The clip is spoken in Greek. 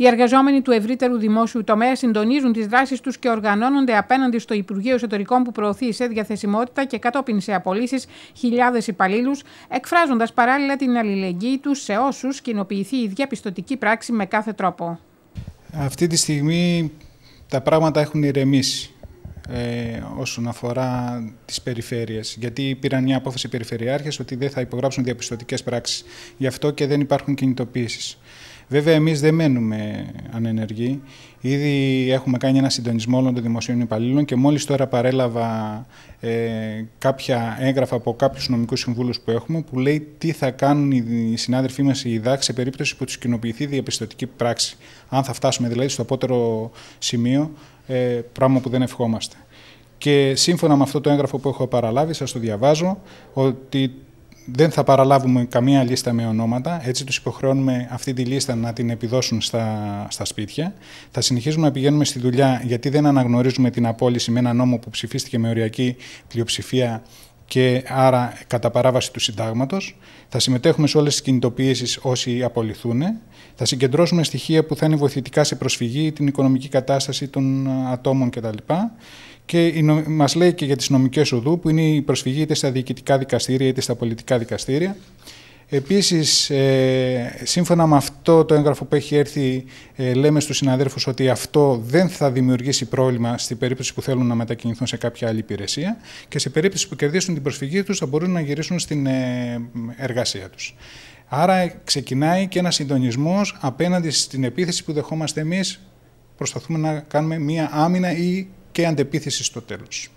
Οι εργαζόμενοι του ευρύτερου δημόσιου τομέα συντονίζουν τις δράσεις τους και οργανώνονται απέναντι στο Υπουργείο Εσωτερικών που προωθεί σε διαθεσιμότητα και κατόπιν σε απολύσεις χιλιάδες υπαλλήλους, εκφράζοντας παράλληλα την αλληλεγγύη τους σε όσους κοινοποιηθεί η διαπιστωτική πράξη με κάθε τρόπο. Αυτή τη στιγμή τα πράγματα έχουν ηρεμήσει ε, όσον αφορά τις περιφέρειες. Γιατί πήραν μια απόφαση οι περιφερειάρχες ότι δεν θα υπογράψουν διαπιστωτικές πράξεις. Γι' αυτό και δεν υπάρχουν κινητοποίησει. Βέβαια, εμείς δεν μένουμε ανενεργοί. Ήδη έχουμε κάνει ένα συντονισμό όλων των δημοσίων υπαλλήλων και μόλις τώρα παρέλαβα ε, κάποια έγγραφα από κάποιους νομικούς συμβούλους που έχουμε που λέει τι θα κάνουν οι συνάδελφοί μας οι ΙΔΑΚ σε περίπτωση που τους κοινοποιηθεί διαπιστωτική πράξη. Αν θα φτάσουμε δηλαδή στο απότερο σημείο, ε, πράγμα που δεν ευχόμαστε. Και σύμφωνα με αυτό το έγγραφο που έχω παραλάβει, σας το διαβάζω, ότι δεν θα παραλάβουμε καμία λίστα με ονόματα, έτσι τους υποχρεώνουμε αυτή τη λίστα να την επιδώσουν στα, στα σπίτια. Θα συνεχίζουμε να πηγαίνουμε στη δουλειά γιατί δεν αναγνωρίζουμε την απόλυση με ένα νόμο που ψηφίστηκε με οριακή πλειοψηφία και άρα κατά παράβαση του συντάγματος. Θα συμμετέχουμε σε όλες τις κινητοποιήσεις όσοι απολυθούν. Θα συγκεντρώσουμε στοιχεία που θα είναι βοηθητικά σε προσφυγή, την οικονομική κατάσταση των ε, ατόμων κτλ. Και μας λέει και για τις νομικές οδού που είναι η προσφυγή είτε στα διοικητικά δικαστήρια είτε στα πολιτικά δικαστήρια. Επίσης, ε, σύμφωνα με αυτό το έγγραφο που έχει έρθει, ε, λέμε στους συναδέρφους ότι αυτό δεν θα δημιουργήσει πρόβλημα στην περίπτωση που θέλουν να μετακινηθούν σε κάποια άλλη υπηρεσία και σε περίπτωση που κερδίσουν την προσφυγή τους θα μπορούν να γυρίσουν στην ε, εργασία τους. Άρα ξεκινάει και ένας συντονισμός απέναντι στην επίθεση που δεχόμαστε εμείς, προσπαθούμε να κάνουμε μία άμυνα ή και αντεπίθεση στο τέλος.